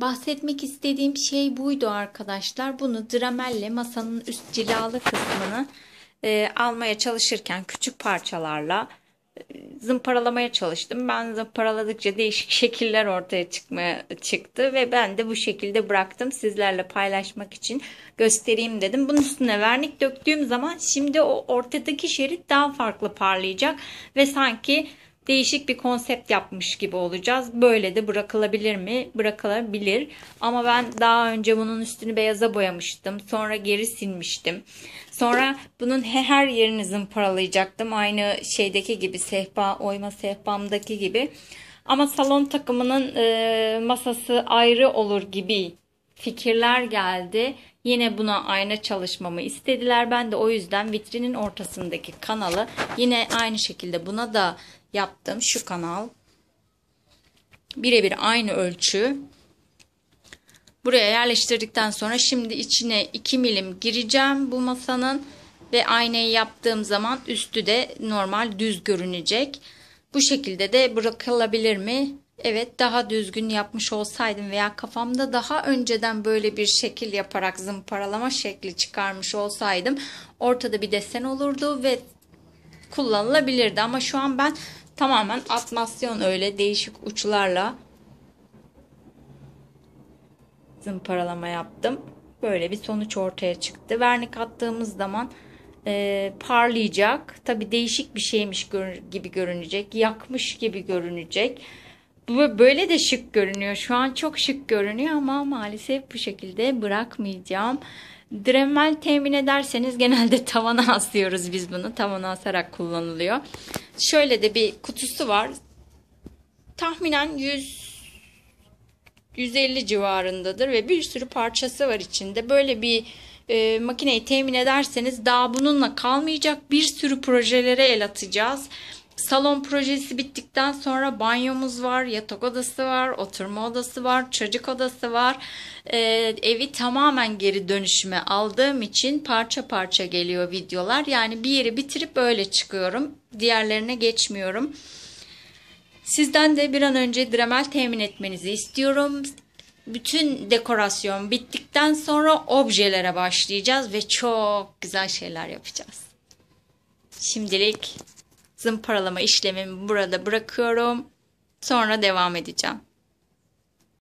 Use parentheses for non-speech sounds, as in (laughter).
Bahsetmek istediğim şey buydu arkadaşlar. Bunu dramelle masanın üst cilalı kısmını e, almaya çalışırken küçük parçalarla e, zımparalamaya çalıştım. Ben zımparaladıkça değişik (laughs) şekiller ortaya çıkmaya çıktı ve ben de bu şekilde bıraktım sizlerle paylaşmak için göstereyim dedim. Bunun üstüne vernik döktüğüm zaman şimdi o ortadaki şerit daha farklı parlayacak ve sanki değişik bir konsept yapmış gibi olacağız. Böyle de bırakılabilir mi? Bırakılabilir. Ama ben daha önce bunun üstünü beyaza boyamıştım. Sonra geri silmiştim. Sonra bunun her yerinizin paralayacaktım. Aynı şeydeki gibi sehpa, oyma sehpamdaki gibi. Ama salon takımının e, masası ayrı olur gibi fikirler geldi. Yine buna ayna çalışmamı istediler. Ben de o yüzden vitrinin ortasındaki kanalı yine aynı şekilde buna da yaptım. Şu kanal birebir aynı ölçü. Buraya yerleştirdikten sonra şimdi içine 2 milim gireceğim bu masanın ve aynayı yaptığım zaman üstü de normal düz görünecek. Bu şekilde de bırakılabilir mi? Evet daha düzgün yapmış olsaydım veya kafamda daha önceden böyle bir şekil yaparak zımparalama şekli çıkarmış olsaydım ortada bir desen olurdu ve kullanılabilirdi. Ama şu an ben tamamen atmasyon öyle değişik uçlarla zımparalama yaptım. Böyle bir sonuç ortaya çıktı. Vernik attığımız zaman e, parlayacak. Tabi değişik bir şeymiş gibi görünecek. Yakmış gibi görünecek bu böyle de şık görünüyor. Şu an çok şık görünüyor ama maalesef bu şekilde bırakmayacağım. Dremel temin ederseniz genelde (laughs) tavana asıyoruz biz bunu. Tavana asarak kullanılıyor. Şöyle de bir kutusu var. Tahminen 100 150 civarındadır ve bir sürü parçası var içinde. Böyle bir e, makineyi temin ederseniz daha bununla kalmayacak bir sürü projelere el atacağız. Salon projesi bittikten sonra banyomuz var, yatak odası var, oturma odası var, çocuk odası var. Ee, evi tamamen geri dönüşüme aldığım için parça parça geliyor videolar. Yani bir yeri bitirip öyle çıkıyorum. Diğerlerine geçmiyorum. Sizden de bir an önce dremel temin etmenizi istiyorum. Bütün dekorasyon bittikten sonra objelere başlayacağız ve çok güzel şeyler yapacağız. Şimdilik zımparalama işlemimi burada bırakıyorum. Sonra devam edeceğim.